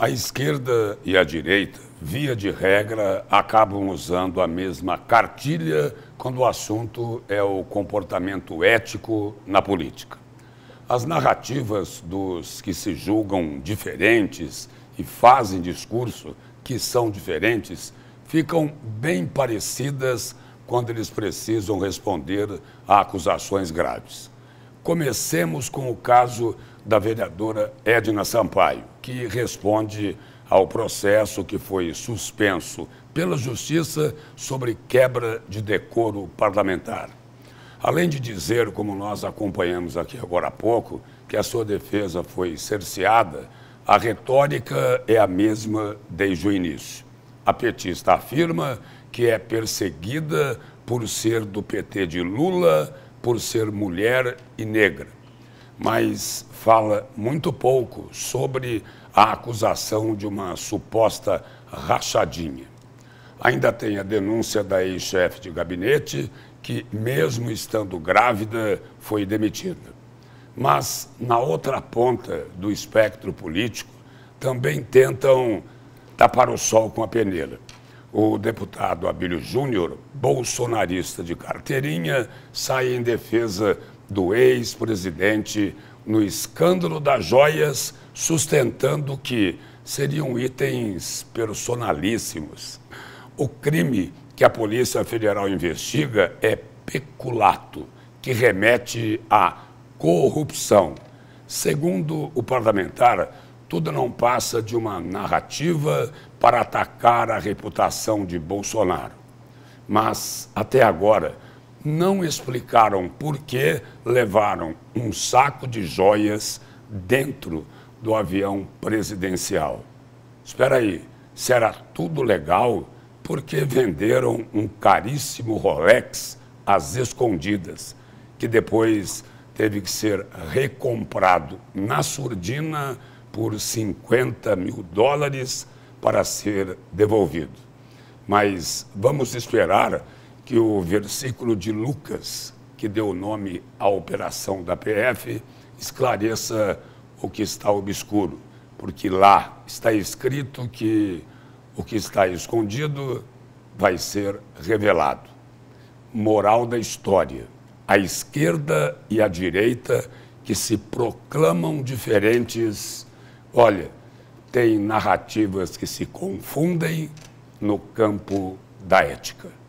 A esquerda e a direita, via de regra, acabam usando a mesma cartilha quando o assunto é o comportamento ético na política. As narrativas dos que se julgam diferentes e fazem discurso que são diferentes ficam bem parecidas quando eles precisam responder a acusações graves. Comecemos com o caso da vereadora Edna Sampaio que responde ao processo que foi suspenso pela Justiça sobre quebra de decoro parlamentar. Além de dizer, como nós acompanhamos aqui agora há pouco, que a sua defesa foi cerceada, a retórica é a mesma desde o início. A petista afirma que é perseguida por ser do PT de Lula, por ser mulher e negra mas fala muito pouco sobre a acusação de uma suposta rachadinha. Ainda tem a denúncia da ex-chefe de gabinete, que, mesmo estando grávida, foi demitida. Mas, na outra ponta do espectro político, também tentam tapar o sol com a peneira. O deputado Abílio Júnior, bolsonarista de carteirinha, sai em defesa do ex-presidente no escândalo das joias, sustentando que seriam itens personalíssimos. O crime que a Polícia Federal investiga é peculato, que remete à corrupção. Segundo o parlamentar, tudo não passa de uma narrativa para atacar a reputação de Bolsonaro. Mas, até agora, não explicaram por que levaram um saco de joias dentro do avião presidencial. Espera aí, se era tudo legal, por que venderam um caríssimo Rolex às escondidas, que depois teve que ser recomprado na surdina por 50 mil dólares para ser devolvido? Mas vamos esperar que o versículo de Lucas, que deu nome à operação da PF, esclareça o que está obscuro, porque lá está escrito que o que está escondido vai ser revelado. Moral da história: a esquerda e a direita que se proclamam diferentes, olha, tem narrativas que se confundem no campo da ética.